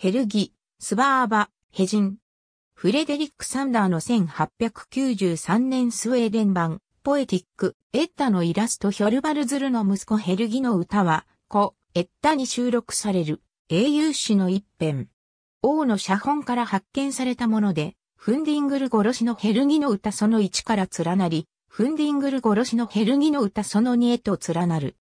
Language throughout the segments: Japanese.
ヘルギ、スバーバ、ヘジン。フレデリック・サンダーの1893年スウェーデン版、ポエティック、エッタのイラストヒョルバルズルの息子ヘルギの歌は、子、エッタに収録される、英雄詩の一編。王の写本から発見されたもので、フンディングル殺しのヘルギの歌その1から連なり、フンディングル殺しのヘルギの歌その2へと連なる。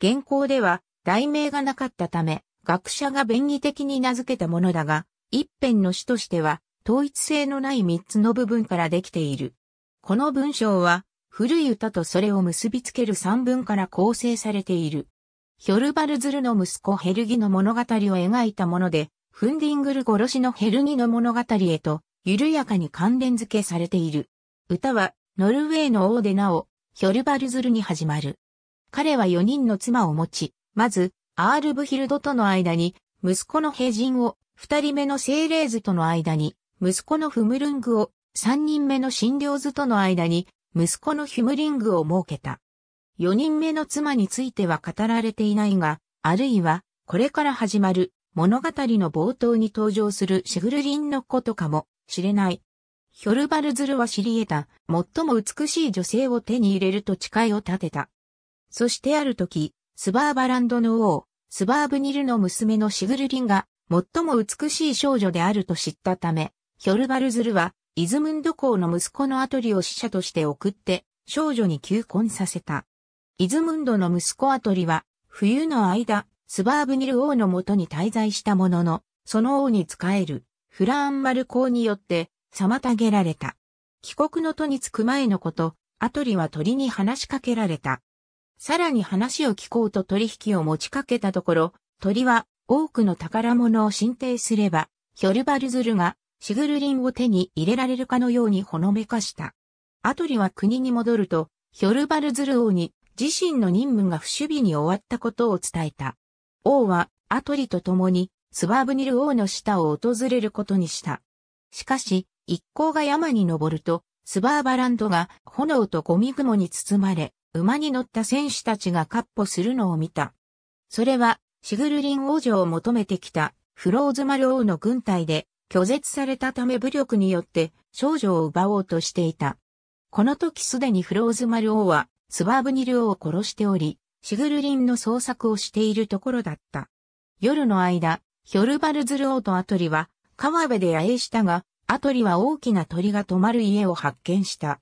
原稿では、題名がなかったため、学者が便宜的に名付けたものだが、一辺の詩としては、統一性のない三つの部分からできている。この文章は、古い歌とそれを結びつける三文から構成されている。ヒョルバルズルの息子ヘルギの物語を描いたもので、フンディングル殺しのヘルギの物語へと、緩やかに関連付けされている。歌は、ノルウェーの王でなお、ヒョルバルズルに始まる。彼は四人の妻を持ち、まず、アールブヒルドとの間に、息子の平人を、二人目のセイレーズとの間に、息子のフムルングを、三人目の診療図との間に、息子のヒムリングを設けた。四人目の妻については語られていないが、あるいは、これから始まる物語の冒頭に登場するシェフルリンの子とかも知れない。ヒョルバルズルは知り得た最も美しい女性を手に入れると誓いを立てた。そしてある時、スバーバランドの王、スバーブニルの娘のシグルリンが、最も美しい少女であると知ったため、ヒョルバルズルは、イズムンド公の息子のアトリを使者として送って、少女に求婚させた。イズムンドの息子アトリは、冬の間、スバーブニル王のもとに滞在したものの、その王に仕える、フラーンマル公によって、妨げられた。帰国の途に着く前のこと、アトリは鳥に話しかけられた。さらに話を聞こうと取引を持ちかけたところ、鳥は多くの宝物を進呈すれば、ヒョルバルズルがシグルリンを手に入れられるかのようにほのめかした。アトリは国に戻ると、ヒョルバルズル王に自身の任務が不守備に終わったことを伝えた。王はアトリと共にスバーブニル王の下を訪れることにした。しかし、一行が山に登ると、スバーバランドが炎とゴミ雲に包まれ、馬に乗った選手たちが闊歩するのを見た。それは、シグルリン王女を求めてきた、フローズマル王の軍隊で、拒絶されたため武力によって少女を奪おうとしていた。この時すでにフローズマル王はスバーブニル王を殺しており、シグルリンの捜索をしているところだった。夜の間、ヒョルバルズル王とアトリは川辺で野営したが、アトリは大きな鳥が泊まる家を発見した。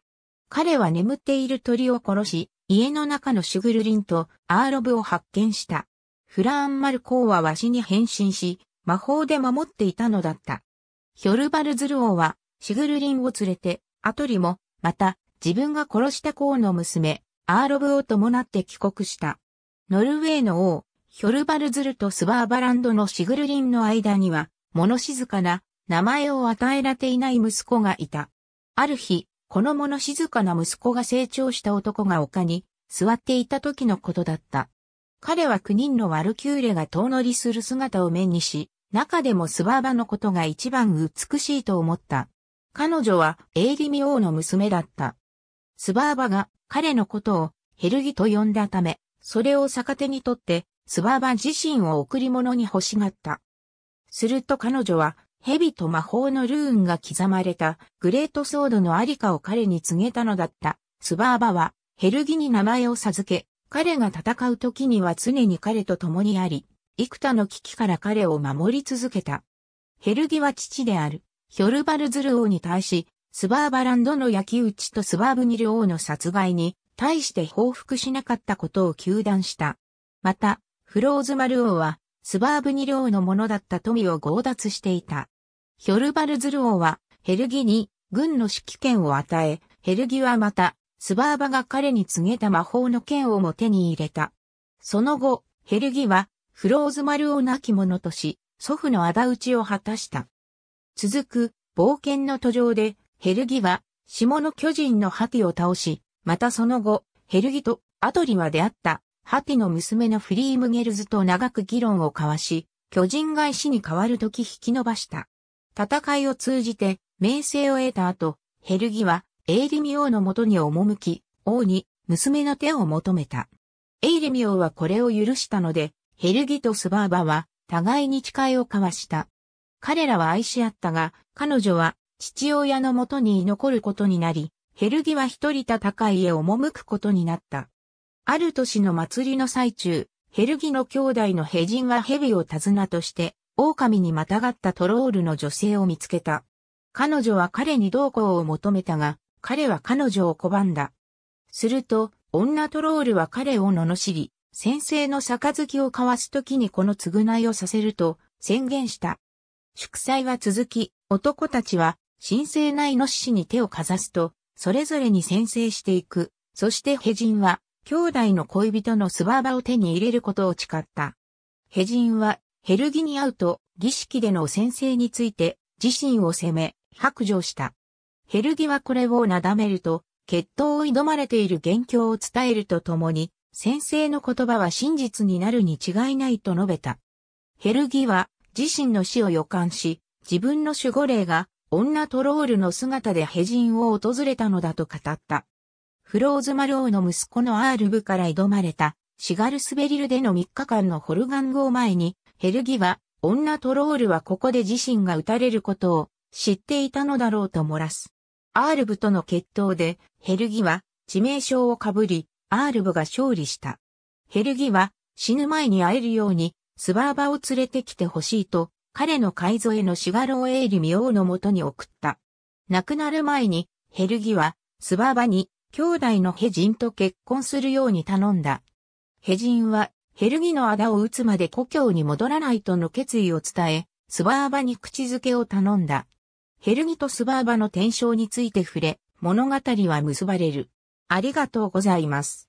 彼は眠っている鳥を殺し、家の中のシュグルリンとアーロブを発見した。フラーン・マルコーはワシに変身し、魔法で守っていたのだった。ヒョルバルズル王は、シグルリンを連れて、アトリも、また、自分が殺した王の娘、アーロブを伴って帰国した。ノルウェーの王、ヒョルバルズルとスバーバランドのシグルリンの間には、物静かな、名前を与えられていない息子がいた。ある日、この者静かな息子が成長した男が丘に座っていた時のことだった。彼は9人のワルキューレが遠乗りする姿を目にし、中でもスバーバのことが一番美しいと思った。彼女はエイリミ王の娘だった。スバーバが彼のことをヘルギと呼んだため、それを逆手にとってスバーバ自身を贈り物に欲しがった。すると彼女は蛇と魔法のルーンが刻まれたグレートソードのありかを彼に告げたのだった。スバーバはヘルギに名前を授け、彼が戦う時には常に彼と共にあり、幾多の危機から彼を守り続けた。ヘルギは父である、ヒョルバルズル王に対し、スバーバランドの焼き討ちとスバーブニル王の殺害に対して報復しなかったことを求断した。また、フローズマル王は、スバーブニル王のものだった富を強奪していた。ヒョルバルズル王は、ヘルギに軍の指揮権を与え、ヘルギはまた、スバーバが彼に告げた魔法の剣をも手に入れた。その後、ヘルギは、フローズマルを亡き者とし、祖父の仇討ちを果たした。続く、冒険の途上で、ヘルギは、下の巨人のハティを倒し、またその後、ヘルギとアトリは出会った、ハティの娘のフリームゲルズと長く議論を交わし、巨人返しに変わる時引き伸ばした。戦いを通じて名声を得た後、ヘルギはエイリミ王のもとに赴き、王に娘の手を求めた。エイリミ王はこれを許したので、ヘルギとスバーバは互いに誓いを交わした。彼らは愛し合ったが、彼女は父親のもとに居残ることになり、ヘルギは一人戦いへ赴くことになった。ある年の祭りの最中、ヘルギの兄弟のヘジンは蛇を手綱として狼にまたがったトロールの女性を見つけた。彼女は彼に同行を求めたが、彼は彼女を拒んだ。すると、女トロールは彼を罵り、先生のきを交わすときにこの償いをさせると宣言した。祝祭は続き、男たちは神聖なイノシシに手をかざすと、それぞれに宣誓していく。そしてヘジンは、兄弟の恋人のスバーバを手に入れることを誓った。ヘジンはヘルギニアウト、儀式での宣誓について、自身を責め、白状した。ヘルギはこれをなだめると、決闘を挑まれている元凶を伝えるとともに、先生の言葉は真実になるに違いないと述べた。ヘルギは自身の死を予感し、自分の守護霊が女トロールの姿でヘジンを訪れたのだと語った。フローズマローの息子のアールブから挑まれたシガルスベリルでの3日間のホルガン号前にヘルギは、女トロールはここで自身が撃たれることを知っていたのだろうと漏らす。アールブとの決闘で、ヘルギは致命傷をかぶり、アールブが勝利した。ヘルギは死ぬ前に会えるように、スバーバを連れてきてほしいと、彼の改造へのシガローエイリミオウのもとに送った。亡くなる前に、ヘルギは、スバーバに、兄弟のヘジンと結婚するように頼んだ。ヘジンは、ヘルギの仇を打つまで故郷に戻らないとの決意を伝え、スバーバに口づけを頼んだ。ヘルギとスバーバの転生について触れ、物語は結ばれる。ありがとうございます。